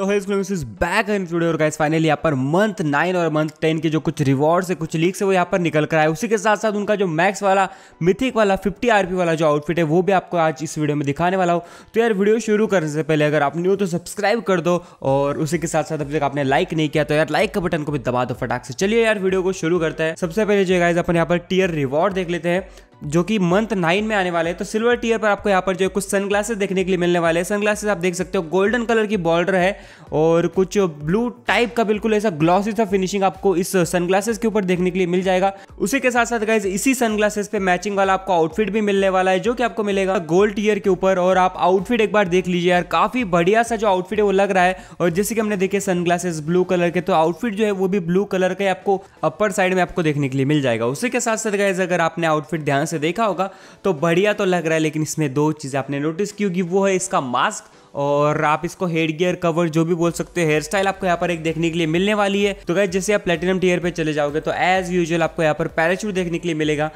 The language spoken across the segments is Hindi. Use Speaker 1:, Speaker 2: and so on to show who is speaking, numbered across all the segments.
Speaker 1: तो हेल्स ग्लोमिस इज बैक इन वीडियो और गाइस फाइनली यहाँ पर मंथ नाइन और मंथ टेन के जो कुछ रिवॉर्ड है कुछ लीक्स है वो यहाँ पर निकल कर आए उसी के साथ साथ उनका जो मैक्स वाला मिथिक वाला 50 आरपी वाला जो आउटफिट है वो भी आपको आज इस वीडियो में दिखाने वाला हो तो यार वीडियो शुरू करने से पहले अगर आप न्यू तो सब्सक्राइब कर दो और उसी के साथ साथ अभी तक आपने लाइक नहीं किया तो यार लाइक का बटन को भी दबा दो फटाक से चलिए यार वीडियो को शुरू करते हैं सबसे पहले जो गाइज अपन यहाँ पर टीयर रिवॉर्ड देख लेते हैं जो कि मंथ नाइन में आने वाले हैं तो सिल्वर टीयर पर आपको यहाँ पर जो है कुछ सनग्लासेस देखने के लिए मिलने वाले हैं सनग्लासेस आप देख सकते हो गोल्डन कलर की बॉर्डर है और कुछ ब्लू टाइप का बिल्कुल ऐसा ग्लॉसी सा फिनिशिंग आपको इस सनग्लासेस के ऊपर देखने के लिए मिल जाएगा उसी के साथ साथ गाइज इसी सनग्लासेस पे मैचिंग वाला आपको आउटफिट भी मिलने वाला है जो कि आपको मिलेगा गोल्ड टीयर के ऊपर और आप आउटफिट एक बार देख लीजिए यार काफी बढ़िया सा जो आउटफिट है वो लग रहा है और जैसे कि हमने देखे सनग्लासेस ब्लू कलर के तो आउटफिट जो है वो भी ब्लू कलर के आपको अपर साइड में आपको देखने के लिए मिल जाएगा उसी के साथ साथ गाइज अगर आपने आउटफिट ध्यान से देखा होगा तो बढ़िया तो लग रहा है लेकिन इसमें दो चीज़ें आपने नोटिस की होगी वो है इसका मास्क और आप इसको हेड गियर कवर जो भी बोल सकते हो हेयर स्टाइल आपको यहाँ पर एक देखने के लिए मिलने वाली है तो गैस जैसे आप प्लेटिनम टीयर पे चले जाओगे तो एज यूजुअल आपको यहाँ पर पैराशूट देखने के लिए मिलेगा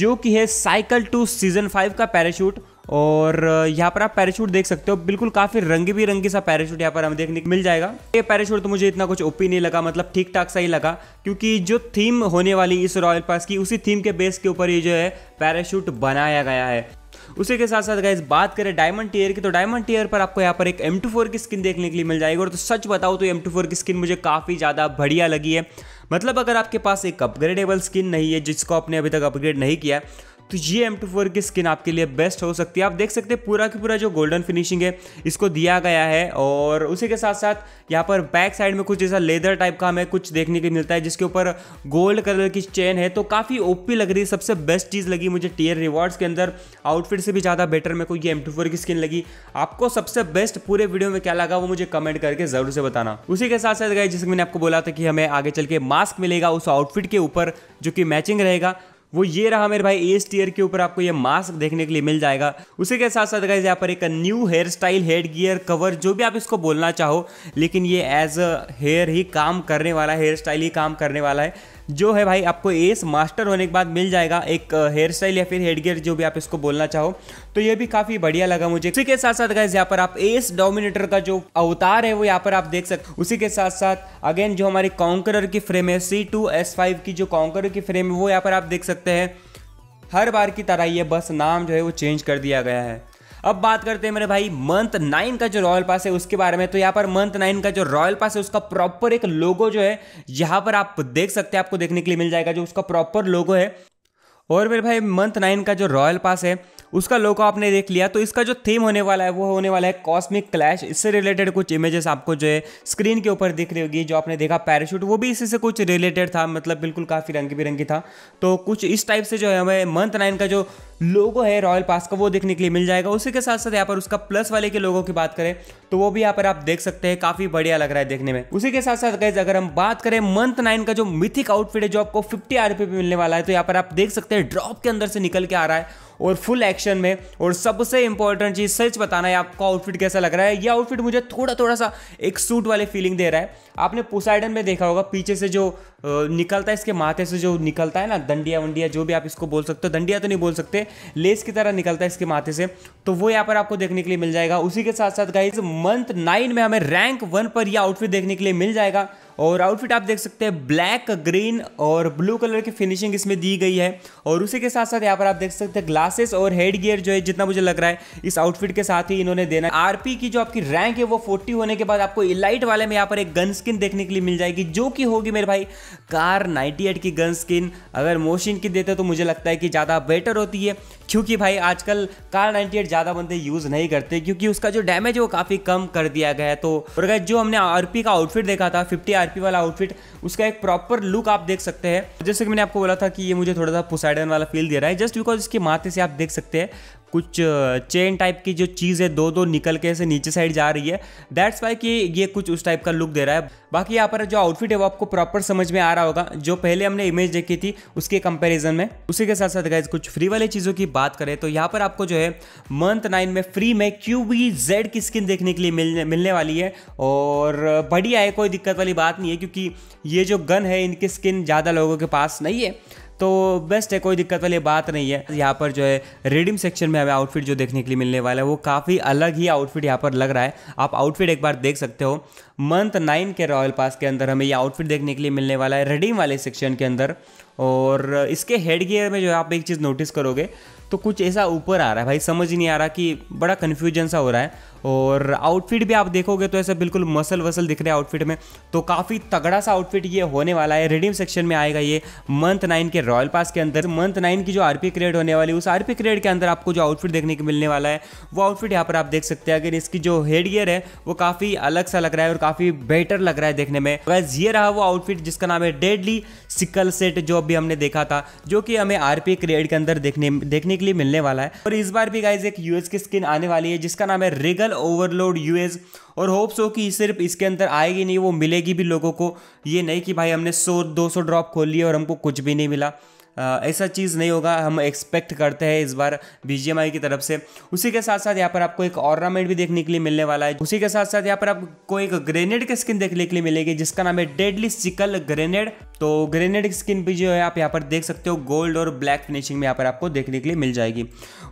Speaker 1: जो कि है साइकिल टू सीजन फाइव का पैराशूट और यहाँ पर आप पैराशूट देख सकते हो बिल्कुल काफी रंग बिरंगी सा पैराशूट यहाँ पर हमें देखने को मिल जाएगा ये पैराशूट तो मुझे इतना कुछ ओपी नहीं लगा मतलब ठीक ठाक सा ही लगा क्योंकि जो थीम होने वाली इस रॉयल पास की उसी थीम के बेस के ऊपर ये जो है पैराशूट बनाया गया है उसी के साथ साथ गाइज बात करें डायमंड टीयर की तो डायमंड टीयर पर आपको यहाँ पर एक एम की स्किन देखने के लिए मिल जाएगी और तो सच बताओ तो एम की स्किन मुझे काफ़ी ज़्यादा बढ़िया लगी है मतलब अगर आपके पास एक अपग्रेडेबल स्किन नहीं है जिसको आपने अभी तक अपग्रेड नहीं किया तो ये एम टू फोर की स्किन आपके लिए बेस्ट हो सकती है आप देख सकते हैं पूरा की पूरा जो गोल्डन फिनिशिंग है इसको दिया गया है और उसी के साथ साथ यहाँ पर बैक साइड में कुछ जैसा लेदर टाइप का हमें कुछ देखने को मिलता है जिसके ऊपर गोल्ड कलर की चेन है तो काफ़ी ओपी लग रही है सबसे बेस्ट चीज़ लगी मुझे टीयर रिवॉर्ड्स के अंदर आउटफिट से भी ज़्यादा बेटर मेरे को ये एम की स्किन लगी आपको सबसे बेस्ट पूरे वीडियो में क्या लगा वो मुझे कमेंट करके ज़रूर से बताना उसी के साथ साथ गए मैंने आपको बोला था कि हमें आगे चल के मास्क मिलेगा उस आउटफिट के ऊपर जो कि मैचिंग रहेगा वो ये रहा मेरे भाई एस टीयर के ऊपर आपको ये मास्क देखने के लिए मिल जाएगा उसी के साथ साथ यहाँ पर एक new hairstyle headgear cover जो भी आप इसको बोलना चाहो लेकिन ये एज अ हेयर ही काम करने वाला है हेयर स्टाइल ही काम करने वाला है जो है भाई आपको एस मास्टर होने के बाद मिल जाएगा एक हेयर स्टाइल या फिर हेड गेयर जो भी आप इसको बोलना चाहो तो ये भी काफ़ी बढ़िया लगा मुझे उसी के साथ साथ गाइज यहाँ पर आप एस डोमिनेटर का जो अवतार है वो यहाँ पर आप देख सकते उसी के साथ साथ अगेन जो हमारी कॉन्करर की फ्रेम है सी टू एस फाइव की जो कॉन्करर की फ्रेम है वो यहाँ पर आप देख सकते हैं हर बार की तरह ये बस नाम जो है वो चेंज कर दिया गया है अब बात करते हैं मेरे भाई मंथ नाइन का जो रॉयल पास है उसके बारे में तो यहाँ पर मंथ नाइन का जो रॉयल पास है उसका प्रॉपर एक लोगो जो है यहाँ पर आप देख सकते हैं आपको देखने के लिए मिल जाएगा जो उसका प्रॉपर लोगो है और मेरे भाई मंथ नाइन का जो रॉयल पास है उसका लोगो आपने देख लिया तो इसका जो थीम होने वाला है वो होने वाला है कॉस्मिक क्लैश इससे रिलेटेड कुछ इमेजेस आपको जो है स्क्रीन के ऊपर दिख रही होगी जो आपने देखा पैराशूट वो भी इसी से कुछ रिलेटेड था मतलब बिल्कुल काफ़ी रंग बिरंगी था तो कुछ इस टाइप से जो है हमें मंथ नाइन का जो लोगो है रॉयल पास का वो देखने के लिए मिल जाएगा उसी के साथ साथ यहाँ पर उसका प्लस वाले के लोगों की बात करें तो वो भी यहाँ पर आप देख सकते हैं काफी बढ़िया लग रहा है देखने में उसी के साथ साथ गैस अगर हम बात करें मंथ नाइन का जो मिथिक आउटफिट है जो आपको फिफ्टी आर पे मिलने वाला है तो यहाँ पर आप देख सकते हैं ड्रॉप के अंदर से निकल के आ रहा है और फुल एक्शन में और सबसे इंपॉर्टेंट चीज़ सच बताना है आपका आउटफिट कैसा लग रहा है यह आउटफिट मुझे थोड़ा थोड़ा सा एक सूट वाले फीलिंग दे रहा है आपने पोसाइडन में देखा होगा पीछे से जो निकलता है इसके माथे से जो निकलता है ना दंडिया वंडिया जो भी आप इसको बोल सकते हो दंडिया तो नहीं बोल सकते लेस की तरह निकलता है इसके माथे से तो वो यहाँ पर आपको देखने के लिए मिल जाएगा उसी के साथ साथ गाइज मंथ नाइन में हमें रैंक वन पर यह आउटफिट देखने के लिए मिल जाएगा और आउटफिट आप देख सकते हैं ब्लैक ग्रीन और ब्लू कलर की फिनिशिंग इसमें दी गई है और उसी के साथ साथ यहाँ पर आप देख सकते हैं ग्लासेस और हेड गियर जो है जितना मुझे लग रहा है इस आउटफिट के साथ ही इन्होंने देना आरपी की जो आपकी रैंक है वो फोर्टी होने के बाद आपको इलाइट वाले में यहाँ पर एक गन स्किन देखने के लिए मिल जाएगी जो कि होगी मेरे भाई कार 98 की गन स्किन अगर मोशिन की देते तो मुझे लगता है कि ज़्यादा बेटर होती है क्योंकि भाई आजकल कार 98 ज़्यादा बंदे यूज़ नहीं करते क्योंकि उसका जो डैमेज है वो काफ़ी कम कर दिया गया है तो और अगर जो हमने आरपी का आउटफिट देखा था फिफ्टी आरपी वाला आउटफिट उसका एक प्रॉपर लुक आप देख सकते हैं जैसे कि मैंने आपको बोला था कि ये मुझे थोड़ा सा पुसाइडन वाला फील दे रहा है जस्ट बिकॉज इसके माथे से आप देख सकते हैं कुछ चेन टाइप की जो चीज़ है दो दो निकल के ऐसे नीचे साइड जा रही है दैट्स वाई कि ये कुछ उस टाइप का लुक दे रहा है बाकी यहाँ पर जो आउटफिट है वो आपको प्रॉपर समझ में आ रहा होगा जो पहले हमने इमेज देखी थी उसके कंपेरिजन में उसी के साथ साथ गाइज कुछ फ्री वाली चीज़ों की बात करें तो यहाँ पर आपको जो है मंथ नाइन में फ्री में क्यू जेड की स्किन देखने के लिए मिलने मिलने वाली है और बढ़िया है कोई दिक्कत वाली बात नहीं है क्योंकि ये जो गन है इनकी स्किन ज़्यादा लोगों के पास नहीं है तो बेस्ट है कोई दिक्कत वाली बात नहीं है यहाँ पर जो है रिडीम सेक्शन में हमें आउटफिट जो देखने के लिए मिलने वाला है वो काफ़ी अलग ही आउटफिट यहाँ पर लग रहा है आप आउटफिट एक बार देख सकते हो मंथ नाइन के रॉयल पास के अंदर हमें ये आउटफिट देखने के लिए मिलने वाला है रिडीम वाले सेक्शन के अंदर और इसके हेड गियर में जो है आप एक चीज़ नोटिस करोगे तो कुछ ऐसा ऊपर आ रहा है भाई समझ नहीं आ रहा कि बड़ा कन्फ्यूजन सा हो रहा है और आउटफिट भी आप देखोगे तो ऐसा बिल्कुल मसल वसल दिख रहा है आउटफिट में तो काफ़ी तगड़ा सा आउटफिट ये होने वाला है रिडीम सेक्शन में आएगा ये मंथ नाइन के रॉयल पास के अंदर मंथ नाइन की जो आरपी क्रिएट होने वाली है उस आरपी क्रिएट के अंदर आपको जो आउटफिट देखने को मिलने वाला है वो आउटफिट यहाँ पर आप देख सकते हैं अगर इसकी जो हेड गियर है वो काफ़ी अलग सा लग रहा है और काफ़ी बेटर लग रहा है देखने में बस ये रहा वो आउटफिट जिसका नाम है डेडली सिकल सेट जो अभी हमने देखा था जो कि हमें आरपी क्रिएट के अंदर देखने देखने देखने के लिए मिलने वाला है और इस बार भी गाइज एक यूएस की स्किन आने वाली है जिसका नाम है रिगल ओवरलोड यूएस और होप्स हो कि सिर्फ इसके अंदर आएगी नहीं वो मिलेगी भी लोगों को ये नहीं कि भाई हमने सौ दो सौ ड्रॉप खोल लिए और हमको कुछ भी नहीं मिला ऐसा चीज़ नहीं होगा हम एक्सपेक्ट करते हैं इस बार बी की तरफ से उसी के साथ साथ यहाँ पर आपको एक ऑर्नामेंट भी देखने के लिए मिलने वाला है उसी के साथ साथ यहाँ पर आपको एक ग्रेनेड की स्किन देखने के लिए मिलेगी जिसका नाम है डेडली सिकल ग्रेनेड तो ग्रेनेड स्किन भी जो है आप यहाँ पर देख सकते हो गोल्ड और ब्लैक फिनिशिंग में यहाँ पर आपको देखने के लिए मिल जाएगी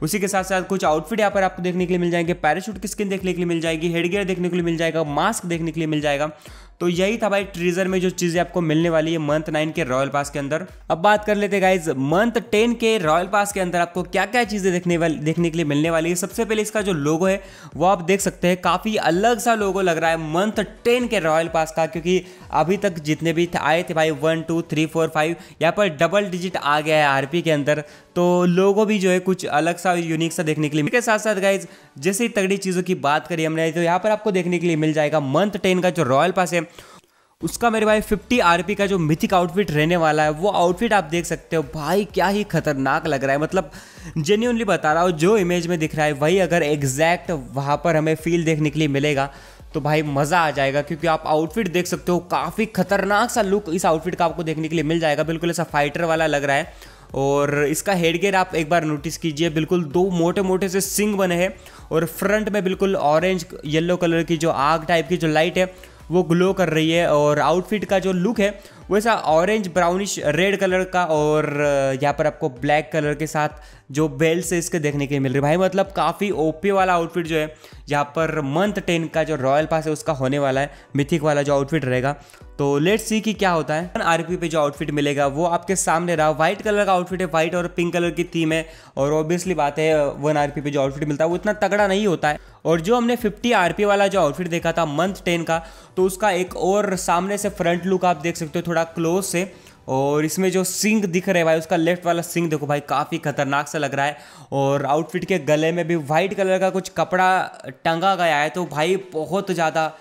Speaker 1: उसी के साथ साथ कुछ आउटफिट यहाँ पर आपको देखने के लिए मिल जाएंगे पैराशूट की स्किन देखने के लिए मिल जाएगी हेडगेयर देखने के लिए मिल जाएगा मास्क देखने के लिए मिल जाएगा तो यही था भाई ट्रीजर में जो चीज़ें आपको मिलने वाली है मंथ नाइन के रॉयल पास के अंदर अब बात कर लेते गाइज मंथ टेन के रॉयल पास के अंदर आपको क्या क्या चीज़ें देखने वाली देखने के लिए मिलने वाली है सबसे पहले इसका जो लोगो है वो आप देख सकते हैं काफ़ी अलग सा लोगो लग रहा है मंथ टेन के रॉयल पास का क्योंकि अभी तक जितने भी आए थे भाई one two three four five यहाँ पर डबल डिजिट आ गया है आरपी के अंदर तो लोगो भी जो है कुछ अलग सा यूनिक सा देखने के लिए इसके साथ साथ गाइज जैसे तगड़ी चीज़ों की बात करी हमने तो यहाँ पर आपको देखने के लिए मिल जाएगा मंथ टेन का जो रॉयल पास है उसका मेरे भाई 50 आरपी का जो मिथिक आउटफिट रहने वाला है वो आउटफिट आप देख सकते हो भाई क्या ही खतरनाक लग रहा है मतलब जेन्यूनली बता रहा हूँ जो इमेज में दिख रहा है वही अगर एग्जैक्ट वहाँ पर हमें फील देखने के लिए मिलेगा तो भाई मज़ा आ जाएगा क्योंकि आप आउटफिट देख सकते हो काफ़ी खतरनाक सा लुक इस आउटफिट का आपको देखने के लिए मिल जाएगा बिल्कुल ऐसा फाइटर वाला लग रहा है और इसका हेड गेयर आप एक बार नोटिस कीजिए बिल्कुल दो मोटे मोटे से सिंग बने हैं और फ्रंट में बिल्कुल ऑरेंज येलो कलर की जो आग टाइप की जो लाइट है वो ग्लो कर रही है और आउटफिट का जो लुक है वैसा ऑरेंज ब्राउनिश रेड कलर का और यहाँ पर आपको ब्लैक कलर के साथ जो बेल्ट है इसके देखने के मिल रही है भाई मतलब काफ़ी ओपी वाला आउटफिट जो है यहाँ पर मंथ टेन का जो रॉयल पास है उसका होने वाला है मिथिक वाला जो आउटफिट रहेगा तो लेट सी कि क्या होता है पी पे जो आउटफिट मिलेगा वो आपके सामने रहा व्हाइट कलर का आउटफिट है व्हाइट और पिंक कलर की थीम है और ऑब्वियसली बात है वन पी पे जो आउटफिट मिलता है वो इतना तगड़ा नहीं होता है और जो हमने 50 आरपी वाला जो आउटफिट देखा था मंथ टेन का तो उसका एक और सामने से फ्रंट लुक आप देख सकते हो थोड़ा क्लोज से और इसमें जो सिंग दिख रहे भाई उसका लेफ्ट वाला सिंग देखो भाई काफ़ी खतरनाक सा लग रहा है और आउटफिट के गले में भी वाइट कलर का कुछ कपड़ा टंगा गया है तो भाई बहुत ज़्यादा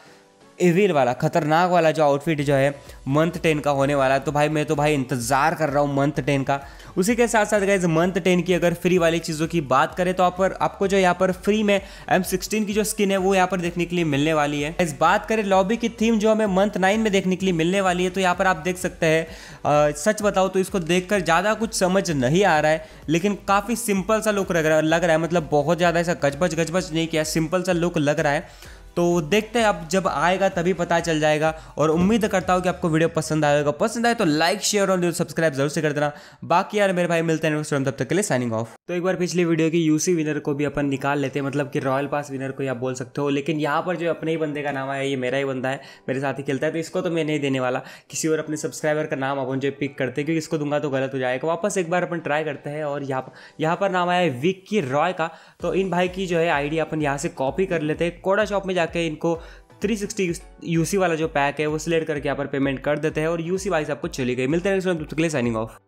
Speaker 1: एविल वाला खतरनाक वाला जो आउटफिट जो है मंथ टेन का होने वाला है तो भाई मैं तो भाई इंतज़ार कर रहा हूँ मंथ टेन का उसी के साथ साथ गाइज मंथ टेन की अगर फ्री वाली चीज़ों की बात करें तो आप पर आपको जो यहाँ पर फ्री में एम सिक्सटीन की जो स्किन है वो यहाँ पर देखने के लिए मिलने वाली है इस बात करें लॉबी की थीम जो हमें मंथ नाइन में देखने के लिए मिलने वाली है तो यहाँ पर आप देख सकते हैं सच बताओ तो इसको देख ज़्यादा कुछ समझ नहीं आ रहा है लेकिन काफ़ी सिंपल सा लुक लग रहा है मतलब बहुत ज़्यादा ऐसा गजबज गजबज नहीं किया सिंपल सा लुक लग रहा है तो देखते हैं अब जब आएगा तभी पता चल जाएगा और उम्मीद करता हूँ कि आपको वीडियो पसंद आएगा पसंद आए तो लाइक शेयर और सब्सक्राइब जरूर से कर देना बाकी यार मेरे भाई मिलते हैं तब तक के लिए साइनिंग ऑफ तो एक बार पिछली वीडियो की यूसी विनर को भी अपन निकाल लेते हैं मतलब कि रॉयल पास विनर को आप बोल सकते हो लेकिन यहाँ पर जो अपने ही बंदे का नाम आया ये मेरा ही बंदा है मेरे साथ ही खेलता है तो इसको तो मैं नहीं देने वाला किसी और अपने सब्सक्राइबर का नाम अपन जो पिक करते हैं क्योंकि इसको दूंगा तो गलत हो जाएगा वापस एक बार अपन ट्राई करते हैं और यहाँ पर यहाँ पर नाम आया है विक्की रॉय का तो इन भाई की जो है आईडी अपन यहाँ से कॉपी कर लेते हैं कोड़ा शॉप में जाके इनको 360 यूसी वाला जो पैक है वो सिलेक्ट करके यहाँ पर पेमेंट कर देते हैं और यूसी वाइज आपको चली गई मिलते हैं साइनिंग ऑफ